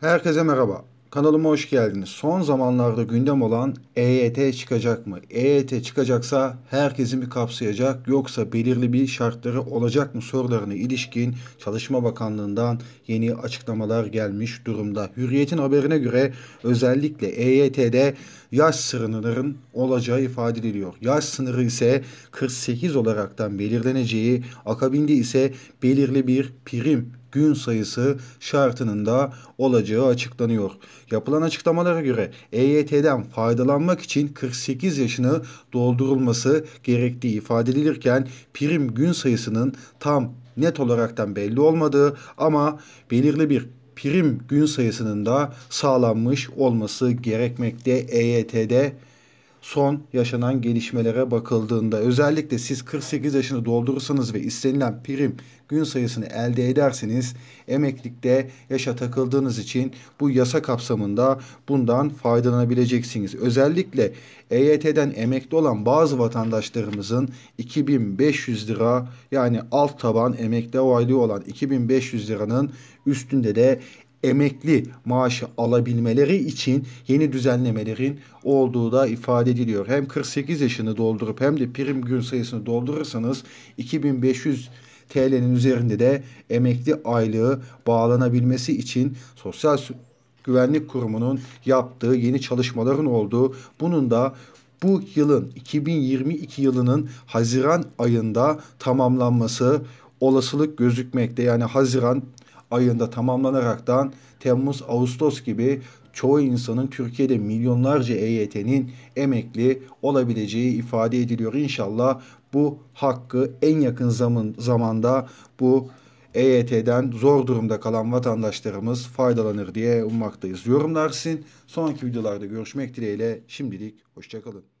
Herkese merhaba. Kanalıma hoş geldiniz. Son zamanlarda gündem olan EYT çıkacak mı? EYT çıkacaksa herkesi mi kapsayacak yoksa belirli bir şartları olacak mı sorularına ilişkin Çalışma Bakanlığı'ndan yeni açıklamalar gelmiş durumda. Hürriyet'in haberine göre özellikle EYT'de yaş sınırının olacağı ifade ediliyor. Yaş sınırı ise 48 olaraktan belirleneceği, akabinde ise belirli bir prim gün sayısı şartının da olacağı açıklanıyor. Yapılan açıklamalara göre EYT'den faydalanmak için 48 yaşını doldurulması gerektiği ifade edilirken prim gün sayısının tam net olaraktan belli olmadığı ama belirli bir prim gün sayısının da sağlanmış olması gerekmekte EYT'de son yaşanan gelişmelere bakıldığında özellikle siz 48 yaşını doldurursanız ve istenilen prim gün sayısını elde ederseniz emeklilikte yaşa takıldığınız için bu yasa kapsamında bundan faydalanabileceksiniz. Özellikle EYT'den emekli olan bazı vatandaşlarımızın 2500 lira yani alt taban emekli aylığı olan 2500 liranın üstünde de emekli maaşı alabilmeleri için yeni düzenlemelerin olduğu da ifade ediliyor. Hem 48 yaşını doldurup hem de prim gün sayısını doldurursanız 2500 TL'nin üzerinde de emekli aylığı bağlanabilmesi için Sosyal Güvenlik Kurumu'nun yaptığı yeni çalışmaların olduğu bunun da bu yılın 2022 yılının Haziran ayında tamamlanması olasılık gözükmekte. Yani Haziran ayında tamamlanaraktan Temmuz-Ağustos gibi çoğu insanın Türkiye'de milyonlarca EYT'nin emekli olabileceği ifade ediliyor. İnşallah bu hakkı en yakın zaman, zamanda bu EYT'den zor durumda kalan vatandaşlarımız faydalanır diye ummaktayız. Yorumlar sizin. Sonraki videolarda görüşmek dileğiyle şimdilik hoşçakalın.